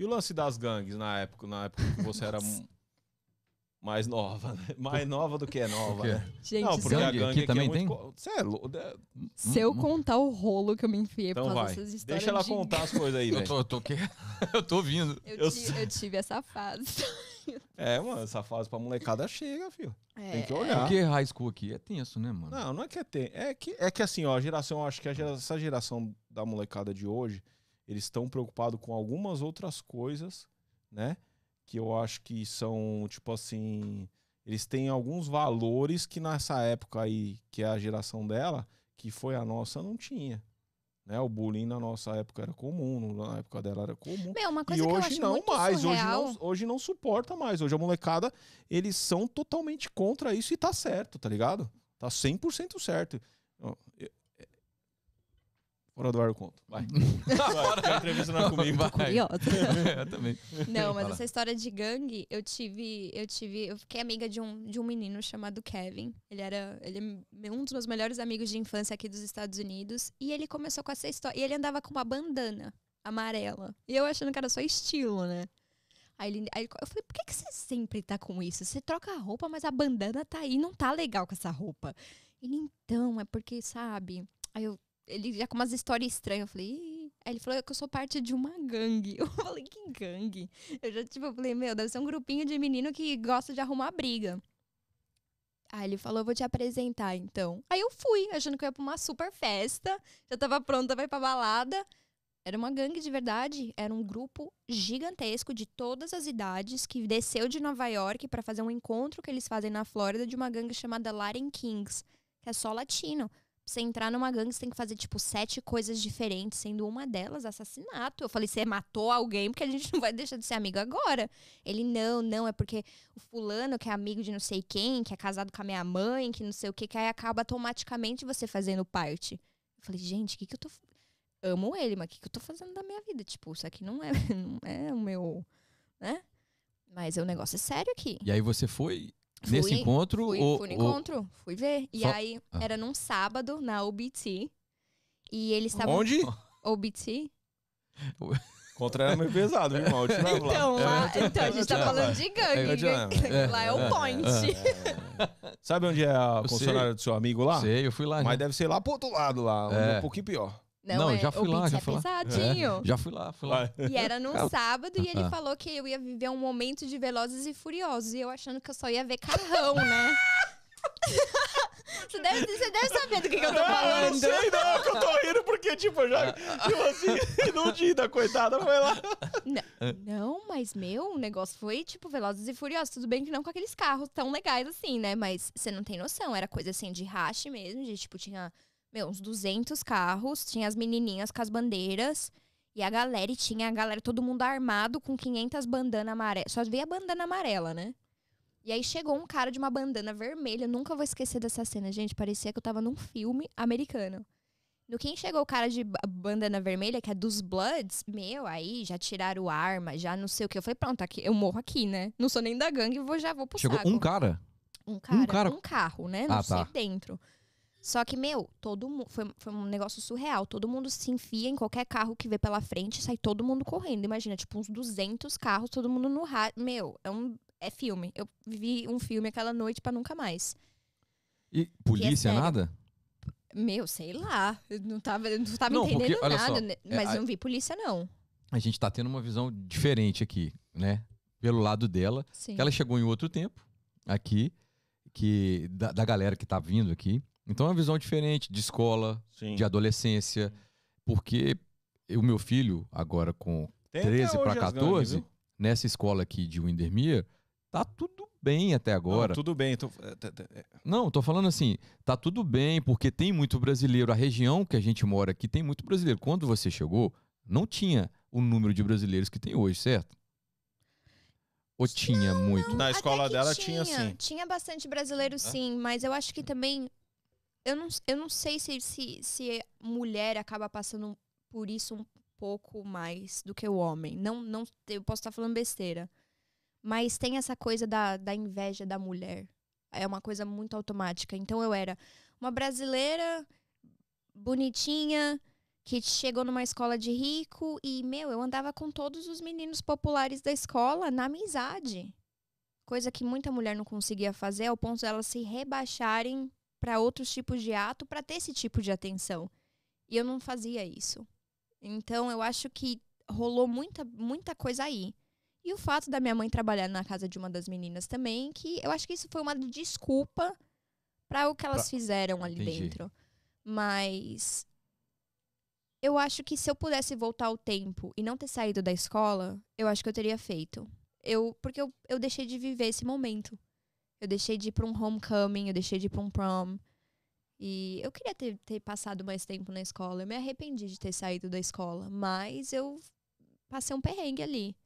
E o lance das gangues na época, na época que você era mais nova, né? Mais nova do que é nova, né? Gente, não, porque gangue, a gangue aqui é também é tem. Você é Se eu hum, hum. contar o rolo que eu me enfiei então por causa vai. dessas histórias. Deixa ela de... contar as coisas aí, velho. Eu tô, eu tô, que... eu tô ouvindo. Eu, eu, tive, eu, tive essa fase. é, mano, essa fase pra molecada chega, filho. É, tem que é. olhar. Porque high school aqui é tenso, né, mano? Não, não é que é tenso. É que, é que assim, ó, a geração, acho que a geração, essa geração da molecada de hoje eles estão preocupados com algumas outras coisas, né? Que eu acho que são, tipo assim, eles têm alguns valores que nessa época aí, que é a geração dela, que foi a nossa, não tinha. Né? O bullying na nossa época era comum, na época dela era comum. Meu, uma coisa e hoje não mais, hoje não, hoje não suporta mais. Hoje a molecada, eles são totalmente contra isso e tá certo, tá ligado? Tá 100% certo. Fora do ar eu conto. Vai. Agora entrevista não é comigo. Vai. Curiosa. eu também. Não, mas Fala. essa história de gangue, eu tive, eu tive, eu fiquei amiga de um, de um menino chamado Kevin. Ele era, ele é um dos meus melhores amigos de infância aqui dos Estados Unidos e ele começou com essa história, e ele andava com uma bandana amarela. E eu achando que era só estilo, né? Aí, ele, aí eu falei, por que, que você sempre tá com isso? Você troca a roupa, mas a bandana tá aí, não tá legal com essa roupa. Ele, então, é porque, sabe? Aí eu, ele já com umas histórias estranhas. Eu falei, Ih. Aí ele falou que eu sou parte de uma gangue. Eu falei, que gangue? Eu já, tipo, falei, meu, deve ser um grupinho de menino que gosta de arrumar briga. Aí ele falou, vou te apresentar, então. Aí eu fui, achando que eu ia pra uma super festa. Já tava pronta pra ir pra balada. Era uma gangue de verdade. Era um grupo gigantesco de todas as idades que desceu de Nova York para fazer um encontro que eles fazem na Flórida de uma gangue chamada Latin Kings, que é só latino você entrar numa gangue, você tem que fazer, tipo, sete coisas diferentes, sendo uma delas assassinato. Eu falei, você matou alguém porque a gente não vai deixar de ser amigo agora. Ele, não, não, é porque o fulano que é amigo de não sei quem, que é casado com a minha mãe, que não sei o que, que aí acaba automaticamente você fazendo parte. Eu falei, gente, o que que eu tô... Amo ele, mas o que que eu tô fazendo da minha vida? Tipo, isso aqui não é, não é o meu... Né? Mas é um negócio sério aqui. E aí você foi Fui, Nesse encontro? Fui, ou, fui no ou... encontro, fui ver. E Só... aí, ah. era num sábado, na OBT. E eles estavam... Onde? OBT. Contra era meio pesado, viu, irmão? Então, lá, então, a gente tá falando de gangue. Né? É, lá é o é, é, point. Sabe onde é o funcionário do seu amigo lá? Sei, eu fui lá. Mas né? deve ser lá pro outro lado, lá. É. Um pouquinho pior. Não, não é, já fui o lá, já é fui pesadinho. Lá. É, já fui lá, fui lá. E era num sábado e tá, ele tá. falou que eu ia viver um momento de Velozes e Furiosos. E eu achando que eu só ia ver carrão, né? Você deve, você deve saber do que, que eu tô falando. Eu não sei, não, é que eu tô rindo porque, tipo, já. Tipo assim, iludida, coitada, foi lá. Não, não, mas meu, o negócio foi, tipo, Velozes e Furiosos. Tudo bem que não com aqueles carros tão legais assim, né? Mas você não tem noção. Era coisa assim de rache mesmo, de, tipo, tinha meu, uns 200 carros, tinha as menininhas com as bandeiras. E a galera, e tinha a galera, todo mundo armado com 500 bandanas amarelas. Só a bandana amarela, né? E aí chegou um cara de uma bandana vermelha. nunca vou esquecer dessa cena, gente. Parecia que eu tava num filme americano. No quem chegou o cara de bandana vermelha, que é dos Bloods, meu, aí já tiraram arma, já não sei o que. Eu falei, pronto, aqui, eu morro aqui, né? Não sou nem da gangue, vou, já vou pro chegou saco. um cara? Um cara, um, cara... um carro, né? Não ah, sei tá. dentro. Só que, meu, todo mundo. Foi, foi um negócio surreal. Todo mundo se enfia em qualquer carro que vê pela frente sai todo mundo correndo. Imagina, tipo, uns 200 carros, todo mundo no rádio. Meu, é um. É filme. Eu vi um filme aquela noite para nunca mais. E polícia, é nada? Meu, sei lá. Eu não tava, eu não tava não, entendendo porque, nada, só, né? é, mas é, não vi polícia, não. A gente tá tendo uma visão diferente aqui, né? Pelo lado dela. Sim. Que ela chegou em outro tempo, aqui, que da, da galera que tá vindo aqui. Então é uma visão diferente de escola, Sim. de adolescência, porque o meu filho, agora com Tem 13 para 14, gangue, nessa escola aqui de Windermere, tá tudo bem até agora. Não, tudo bem. Tô... É, é. Não, tô falando assim, tá tudo bem, porque tem muito brasileiro. A região que a gente mora aqui tem muito brasileiro. Quando você chegou, não tinha o número de brasileiros que tem hoje, certo? Ou tinha não, muito? Não, Na escola dela tinha, tinha, sim. Tinha bastante brasileiro, sim, mas eu acho que também eu não, eu não sei se, se, se mulher acaba passando por isso um pouco mais do que o homem. Não, não, eu posso estar falando besteira. Mas tem essa coisa da, da inveja da mulher. É uma coisa muito automática. Então eu era uma brasileira bonitinha que chegou numa escola de rico e, meu, eu andava com todos os meninos populares da escola na amizade. Coisa que muita mulher não conseguia fazer ao ponto de elas se rebaixarem para outros tipos de ato para ter esse tipo de atenção. E eu não fazia isso. Então eu acho que rolou muita, muita coisa aí. E o fato da minha mãe trabalhar na casa de uma das meninas também, que eu acho que isso foi uma desculpa para o que elas pra... fizeram ali Entendi. dentro. Mas eu acho que se eu pudesse voltar o tempo e não ter saído da escola, eu acho que eu teria feito. Eu, porque eu, eu deixei de viver esse momento. Eu deixei de ir para um homecoming, eu deixei de ir para um prom. E eu queria ter, ter passado mais tempo na escola. Eu me arrependi de ter saído da escola, mas eu passei um perrengue ali.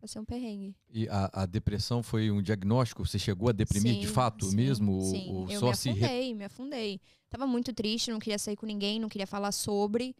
Passei um perrengue. E a, a depressão foi um diagnóstico? Você chegou a deprimir sim, de fato sim, mesmo? Sim. Ou, ou eu só me afundei, se... me afundei. Tava muito triste, não queria sair com ninguém, não queria falar sobre.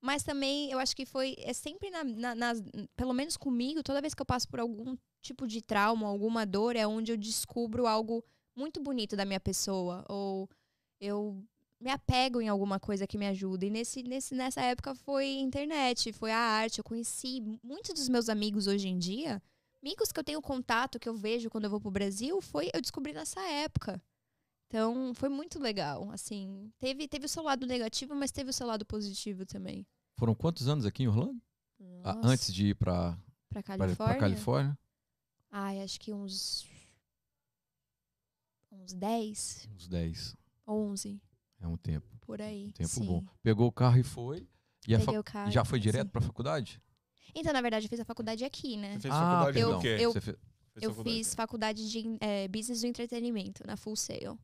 Mas também eu acho que foi. É sempre na, na, nas. Pelo menos comigo, toda vez que eu passo por algum tipo de trauma, alguma dor, é onde eu descubro algo muito bonito da minha pessoa. Ou eu me apego em alguma coisa que me ajuda. E nesse, nesse, nessa época foi internet, foi a arte. Eu conheci muitos dos meus amigos hoje em dia. Amigos que eu tenho contato, que eu vejo quando eu vou pro Brasil, foi eu descobri nessa época. Então, foi muito legal, assim. Teve, teve o seu lado negativo, mas teve o seu lado positivo também. Foram quantos anos aqui em Orlando? Ah, antes de ir para Califórnia? Pra, pra Califórnia? Ai, acho que uns. Uns 10. Uns 10. 11. É um tempo. Por aí. Um tempo sim. bom. Pegou o carro e foi. E o carro, já foi assim. direto pra faculdade? Então, na verdade, eu fiz a faculdade aqui, né? Você fez faculdade ah, eu, não. eu, Você fez... eu faculdade. fiz faculdade de é, Business do Entretenimento, na Full Sail.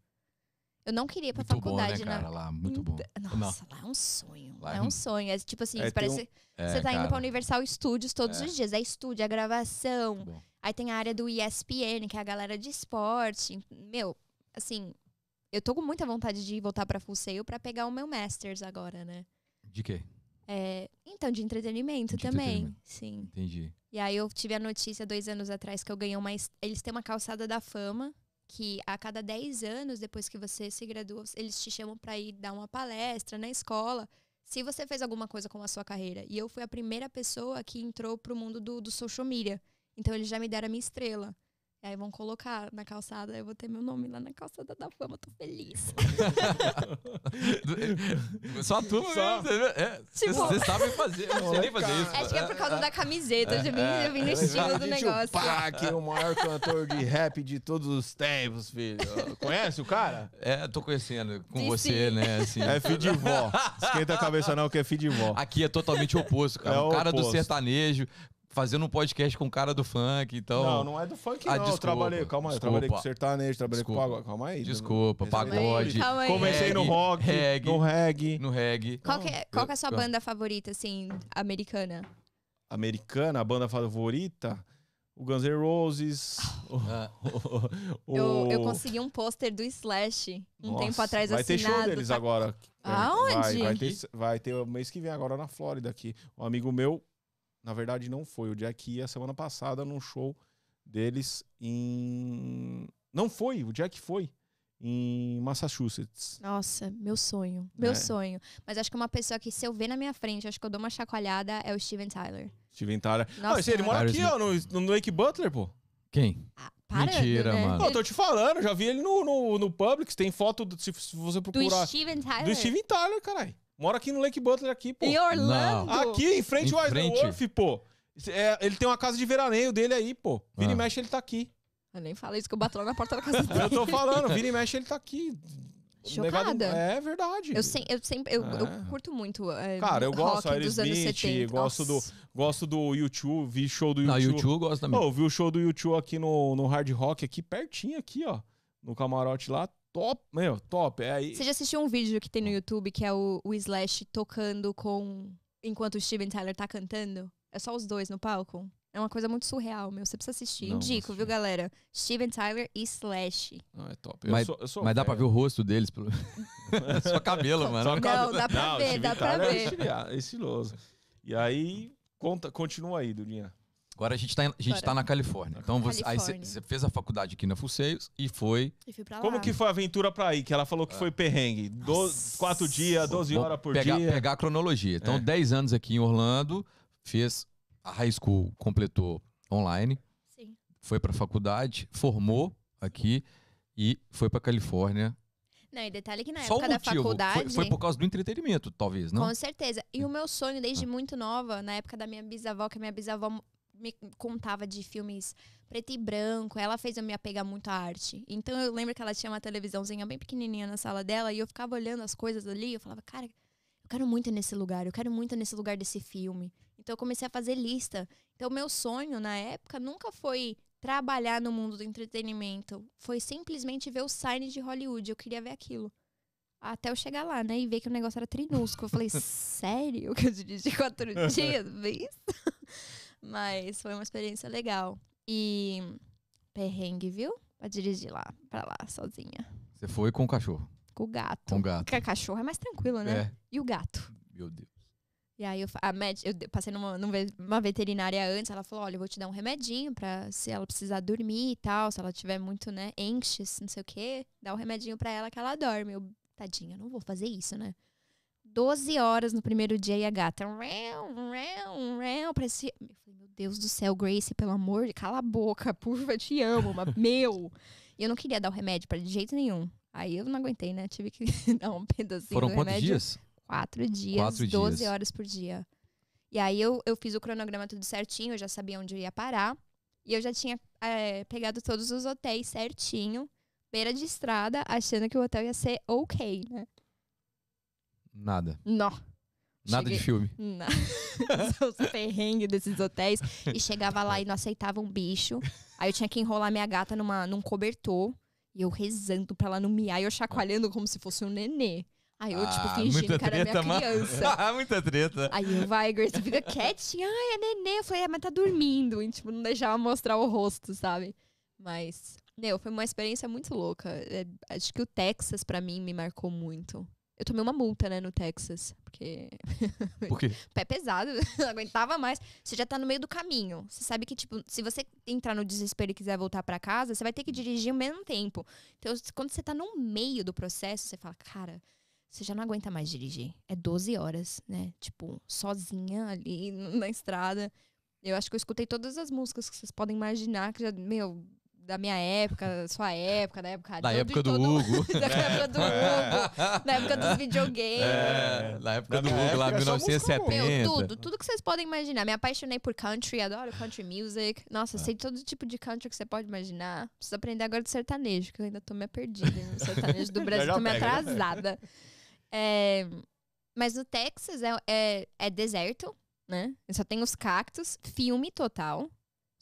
Eu não queria ir pra muito faculdade, bom, né, cara, na... lá, muito bom. Nossa, não. lá é um sonho. Lá é, é um sonho. É tipo assim, é, parece um... você é, tá cara. indo pra Universal Studios todos é. os dias. É estúdio, é gravação, Aí tem a área do ESPN, que é a galera de esporte. Meu, assim, eu tô com muita vontade de voltar para Full Sail para pegar o meu Masters agora, né? De quê? É, então, de entretenimento de também, entretenimento. sim. Entendi. E aí eu tive a notícia dois anos atrás que eu ganhei uma. Eles têm uma calçada da fama, que a cada 10 anos, depois que você se gradua, eles te chamam para ir dar uma palestra na escola. Se você fez alguma coisa com a sua carreira. E eu fui a primeira pessoa que entrou pro mundo do, do social media. Então eles já me deram a minha estrela. E aí vão colocar na calçada, eu vou ter meu nome lá na calçada da fama, tô feliz. Só tu, só. Você é, tipo, sabe fazer, não sei nem fazer isso. Acho que é por causa é. da camiseta, eu, vim, é, é. no estilo do negócio. O Pac, o maior cantor de rap de todos os tempos, filho. Conhece o cara? É, tô conhecendo com sim, você, sim. né? Assim. É filho de vó. Esquenta a cabeça não, que é filho de vó. Aqui é totalmente oposto, cara. É o cara oposto. do sertanejo, fazendo um podcast com o cara do funk, então. Não, não é do funk, ah, não. Desculpa, eu trabalhei, calma aí, eu trabalhei com sertanejo, trabalhei desculpa, com pagode. Calma aí. Desculpa, pagode. Calma aí. Comecei no rock, reggae, no reggae. No reggae. Qual, que, é, qual que é a sua banda favorita, assim, americana? Americana, a banda favorita? o Guns N' Roses. Ah. O, o, eu, eu, consegui um pôster do Slash um Nossa, tempo atrás vai assinado. Vai ter show deles tá? agora. Aonde? É, vai, vai, ter, vai ter mês que vem agora na Flórida aqui. Um amigo meu na verdade, não foi. O Jack ia semana passada num show deles em. Não foi, o Jack foi. Em Massachusetts. Nossa, meu sonho. Meu é. sonho. Mas acho que uma pessoa que, se eu ver na minha frente, acho que eu dou uma chacoalhada, é o Steven Tyler. Steven Tyler. Nossa, ele mora aqui, ó, no, no Lake Butler, pô. Quem? Ah, parando, Mentira, né? mano. Eu tô te falando, já vi ele no, no, no Publix, tem foto, do, se, se, você procurar. Do Steven Tyler? Do Steven Tyler, caralho. Mora aqui no Lake Butler, aqui, pô. Em Orlando? Não. Aqui, em frente ao Wolf, pô. É, ele tem uma casa de veraneio dele aí, pô. Vira ah. e mexe, ele tá aqui. Eu nem falei isso, que eu bato lá na porta da casa dele. eu tô falando, vira e mexe, ele tá aqui. Chocada. Negado... É verdade. Eu, sem, eu, sempre, eu, é. eu curto muito. É, Cara, eu gosto dos anos 70. gosto do, gosto do YouTube, vi show do YouTube. Não, YouTube eu gosto também. Pô, vi o show do YouTube aqui no, no Hard Rock, aqui pertinho, aqui, ó. No camarote lá, top, meu, top. É aí. Você já assistiu um vídeo que tem no YouTube que é o, o Slash tocando com. enquanto o Steven Tyler tá cantando? É só os dois no palco? É uma coisa muito surreal, meu. Você precisa assistir. Não, Indico, viu, galera? Steven Tyler e Slash. Não, é top. Eu mas, sou, eu sou mas dá pra ver o rosto deles. Pelo... só cabelo, mano. Só cabelo. Não, dá pra não, ver, dá Tyler pra é ver. É estiloso. E aí, conta, continua aí, Durinha. Agora a gente está tá, tá na Califórnia. Então você, Califórnia. aí você fez a faculdade aqui na Fuseios e foi. E fui pra lá. Como que foi a aventura para ir? Que ela falou que é. foi perrengue. quatro dias, 12 horas por pegar, dia. Pegar a cronologia. Então, é. anos aqui em Orlando, fez a high school, completou online. Sim. Foi pra faculdade, formou aqui e foi pra Califórnia não, e detalhe que na Só época da faculdade. Foi, foi, por causa do entretenimento, talvez, não? Com certeza. E o é. meu sonho, desde é. muito nova, na época da minha bisavó, que a minha bisavó me contava de filmes preto e branco. Ela fez eu me apegar muito à arte. Então eu lembro que ela tinha uma televisãozinha bem pequenininha na sala dela e eu ficava olhando as coisas ali. Eu falava, cara, eu quero muito nesse lugar. Eu quero muito nesse lugar desse filme. Então eu comecei a fazer lista. Então meu sonho na época nunca foi trabalhar no mundo do entretenimento. Foi simplesmente ver os signs de Hollywood. Eu queria ver aquilo. Até eu chegar lá, né? E ver que o negócio era trinusco. Eu falei, sério? Que eu dirigi quatro dias? Vê isso? Mas foi uma experiência legal. E perrengue, viu? Pra dirigir lá, pra lá, sozinha. Você foi com o cachorro? Com o gato. Com o gato. Porque a cachorro é mais tranquilo, né? É. E o gato? Meu Deus. E aí eu, a med, eu passei numa, numa veterinária antes, ela falou, olha, eu vou te dar um remedinho pra se ela precisar dormir e tal, se ela tiver muito, né, anxious, não sei o quê, dá um remedinho pra ela que ela dorme. Eu, tadinha, não vou fazer isso, né? 12 horas no primeiro dia e a gata, rão, rão, rão, parecia... Deus do céu, Grace, pelo amor de cala a boca, purva te amo, mas meu. E eu não queria dar o remédio para de jeito nenhum. Aí eu não aguentei, né? Tive que dar um pedacinho Foram do quantos remédio. dias? Quatro dias, Quatro 12 dias. horas por dia. E aí eu, eu fiz o cronograma tudo certinho, eu já sabia onde eu ia parar. E eu já tinha é, pegado todos os hotéis certinho, beira de estrada, achando que o hotel ia ser ok, né? Nada. Não. Nada Cheguei... de filme. São Os perrengues desses hotéis. E chegava lá e não aceitava um bicho. Aí eu tinha que enrolar minha gata numa, num cobertor. E eu rezando pra ela não miar. E eu chacoalhando como se fosse um nenê. Aí eu, tipo, ah, tipo, fingindo que era minha criança. Ah, muita treta. Aí o vai, fica quietinho, Ai, é nenê. Eu falei, é, mas tá dormindo. E, tipo, não deixava mostrar o rosto, sabe? Mas, meu, foi uma experiência muito louca. É, acho que o Texas, para mim, me marcou muito. Eu tomei uma multa, né, no Texas. Porque. Por quê? Pé pesado, não aguentava mais. Você já tá no meio do caminho. Você sabe que, tipo, se você entrar no desespero e quiser voltar para casa, você vai ter que dirigir o mesmo tempo. Então, quando você tá no meio do processo, você fala, cara, você já não aguenta mais dirigir. É 12 horas, né? Tipo, sozinha ali na estrada. Eu acho que eu escutei todas as músicas que vocês podem imaginar, que já, meu, da minha época, da sua época, da época da época do Hugo. da época do Hugo, da época dos é. videogames. É, época do Hugo, lá 1970. Meu, tudo, tudo que vocês podem imaginar. Me apaixonei por country, adoro country music. Nossa, é. sei todo tipo de country que você pode imaginar. Preciso aprender agora de sertanejo, que eu ainda tô me perdida. No sertanejo do Brasil, tô me atrasada. É, mas no Texas é, é, é deserto, né? Só tem os cactos, filme total.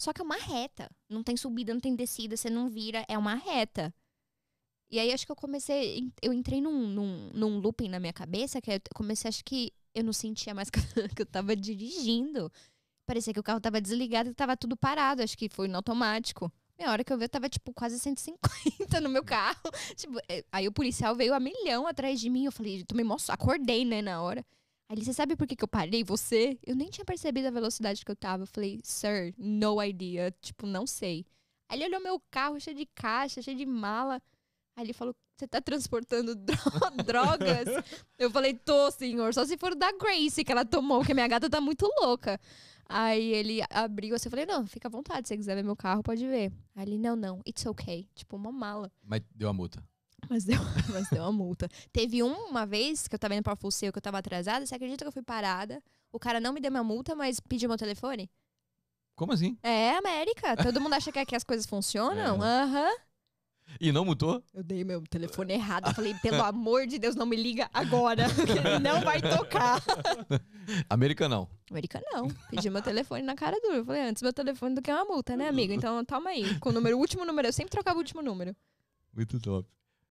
Só que é uma reta. Não tem subida, não tem descida, você não vira, é uma reta. E aí acho que eu comecei. Eu entrei num, num, num looping na minha cabeça que eu comecei, acho que eu não sentia mais que eu tava dirigindo. Parecia que o carro tava desligado e tava tudo parado. Acho que foi no automático. Na hora que eu vi, eu tava, tipo, quase 150 no meu carro. tipo, é, aí o policial veio a milhão atrás de mim. Eu falei, tomei mó acordei, né, na hora. Aí ele, você sabe por que, que eu parei você? Eu nem tinha percebido a velocidade que eu tava. Eu falei, sir, no idea. Tipo, não sei. Aí ele olhou meu carro cheio de caixa, cheio de mala. Aí ele falou, você tá transportando drogas? eu falei, tô, senhor. Só se for da Grace que ela tomou, porque minha gata tá muito louca. Aí ele abriu assim, eu falei, não, fica à vontade, se você quiser ver meu carro, pode ver. Aí ele, não, não, it's okay. Tipo, uma mala. Mas deu a multa. Mas deu, mas deu uma multa. Teve uma vez que eu tava indo pra Fulceu, que eu tava atrasada. Você acredita que eu fui parada? O cara não me deu minha multa, mas pediu meu telefone? Como assim? É, América. Todo mundo acha que aqui as coisas funcionam. É. Aham. É. Uhum. E não mutou? Eu dei meu telefone errado. Eu falei, pelo amor de Deus, não me liga agora. Ele não vai tocar. América não. América não. Pedi meu telefone na cara dura. Eu falei, antes meu telefone do que uma multa, né, amigo? Então toma aí. Com o número, o último número. Eu sempre trocava o último número. Muito top.